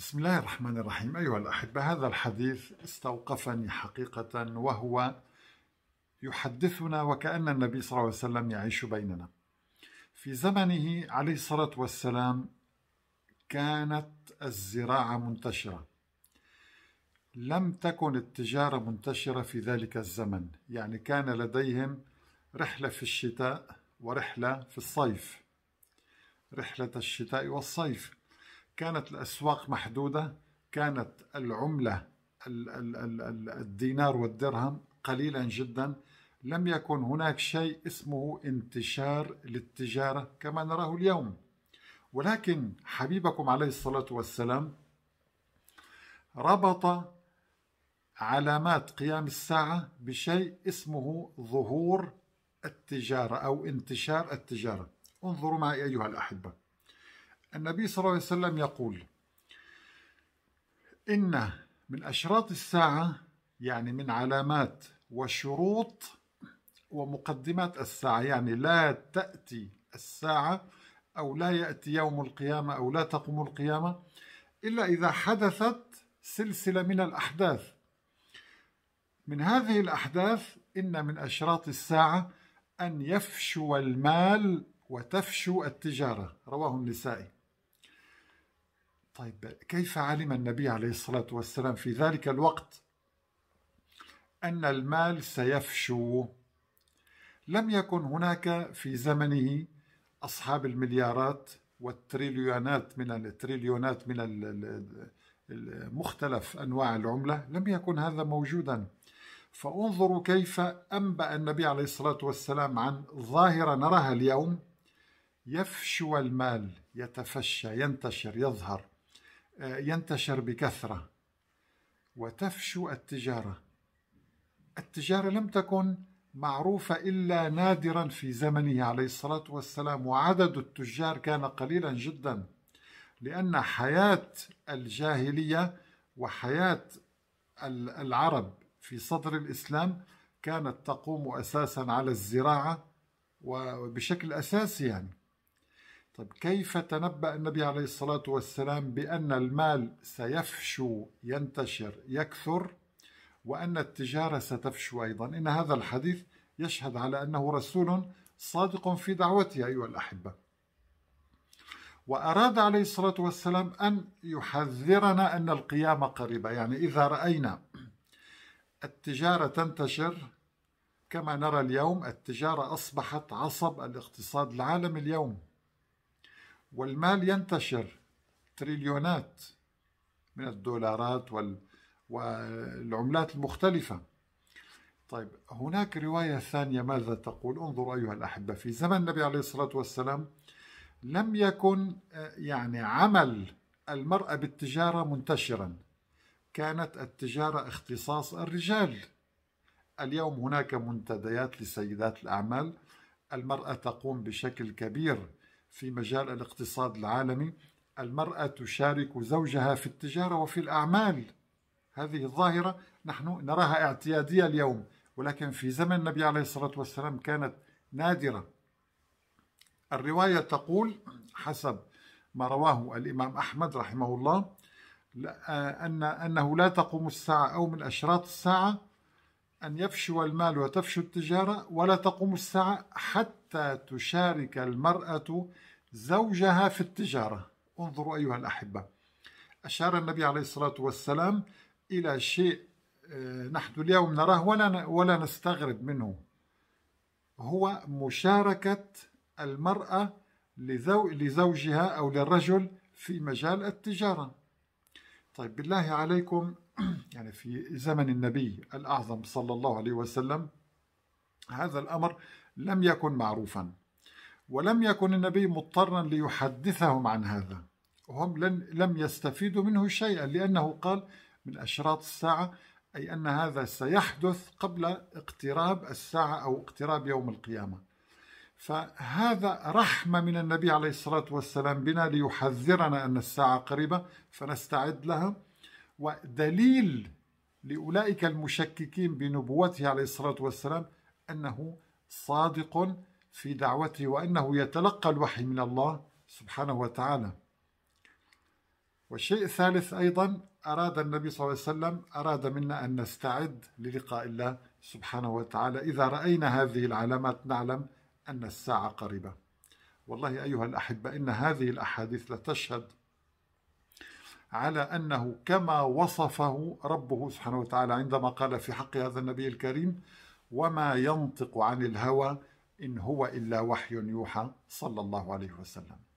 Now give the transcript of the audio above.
بسم الله الرحمن الرحيم أيها الأحبة هذا الحديث استوقفني حقيقة وهو يحدثنا وكأن النبي صلى الله عليه وسلم يعيش بيننا في زمنه عليه الصلاة والسلام كانت الزراعة منتشرة لم تكن التجارة منتشرة في ذلك الزمن يعني كان لديهم رحلة في الشتاء ورحلة في الصيف رحلة الشتاء والصيف كانت الأسواق محدودة كانت العملة الدينار والدرهم قليلا جدا لم يكن هناك شيء اسمه انتشار للتجارة كما نراه اليوم ولكن حبيبكم عليه الصلاة والسلام ربط علامات قيام الساعة بشيء اسمه ظهور التجارة أو انتشار التجارة انظروا معي أيها الأحبة النبي صلى الله عليه وسلم يقول إن من أشراط الساعة يعني من علامات وشروط ومقدمات الساعة يعني لا تأتي الساعة أو لا يأتي يوم القيامة أو لا تقوم القيامة إلا إذا حدثت سلسلة من الأحداث من هذه الأحداث إن من أشراط الساعة أن يفشو المال وتفشو التجارة رواه النسائي طيب كيف علم النبي عليه الصلاة والسلام في ذلك الوقت أن المال سيفشو لم يكن هناك في زمنه أصحاب المليارات والتريليونات من التريليونات من مختلف أنواع العملة لم يكن هذا موجودا فانظروا كيف أنبأ النبي عليه الصلاة والسلام عن ظاهرة نراها اليوم يفشو المال يتفشى ينتشر يظهر ينتشر بكثرة وتفشو التجارة التجارة لم تكن معروفة إلا نادرا في زمنه عليه الصلاة والسلام وعدد التجار كان قليلا جدا لأن حياة الجاهلية وحياة العرب في صدر الإسلام كانت تقوم أساسا على الزراعة وبشكل أساسي يعني طيب كيف تنبأ النبي عليه الصلاة والسلام بأن المال سيفشو ينتشر يكثر وأن التجارة ستفشو أيضا إن هذا الحديث يشهد على أنه رسول صادق في دعوته أيها الأحبة وأراد عليه الصلاة والسلام أن يحذرنا أن القيامة قريبة يعني إذا رأينا التجارة تنتشر كما نرى اليوم التجارة أصبحت عصب الاقتصاد العالمي اليوم والمال ينتشر تريليونات من الدولارات وال... والعملات المختلفة طيب هناك رواية ثانية ماذا تقول انظروا أيها الأحبة في زمن النبي عليه الصلاة والسلام لم يكن آه، يعني عمل المرأة بالتجارة منتشرا كانت التجارة اختصاص الرجال اليوم هناك منتديات لسيدات الأعمال المرأة تقوم بشكل كبير في مجال الاقتصاد العالمي المرأة تشارك زوجها في التجارة وفي الأعمال هذه الظاهرة نحن نراها اعتيادية اليوم ولكن في زمن النبي عليه الصلاة والسلام كانت نادرة الرواية تقول حسب ما رواه الإمام أحمد رحمه الله أن أنه لا تقوم الساعة أو من أشراط الساعة أن يفشو المال وتفشو التجارة ولا تقوم الساعة حتى تشارك المرأة زوجها في التجارة انظروا أيها الأحبة أشار النبي عليه الصلاة والسلام إلى شيء آه، نحن اليوم نراه ولا ولا نستغرب منه هو مشاركة المرأة لزوجها أو للرجل في مجال التجارة طيب بالله عليكم يعني في زمن النبي الأعظم صلى الله عليه وسلم هذا الأمر لم يكن معروفا ولم يكن النبي مضطرا ليحدثهم عن هذا وهم لم يستفيدوا منه شيئا لأنه قال من أشراط الساعة أي أن هذا سيحدث قبل اقتراب الساعة أو اقتراب يوم القيامة فهذا رحمة من النبي عليه الصلاة والسلام بنا ليحذرنا أن الساعة قريبة فنستعد لها ودليل لأولئك المشككين بنبوته عليه الصلاة والسلام أنه صادق في دعوته وأنه يتلقى الوحي من الله سبحانه وتعالى والشيء الثالث أيضا أراد النبي صلى الله عليه وسلم أراد منا أن نستعد للقاء الله سبحانه وتعالى إذا رأينا هذه العلامات نعلم أن الساعة قريبة والله أيها الأحبة إن هذه الأحاديث لتشهد على أنه كما وصفه ربه سبحانه وتعالى عندما قال في حق هذا النبي الكريم وما ينطق عن الهوى إن هو إلا وحي يوحى صلى الله عليه وسلم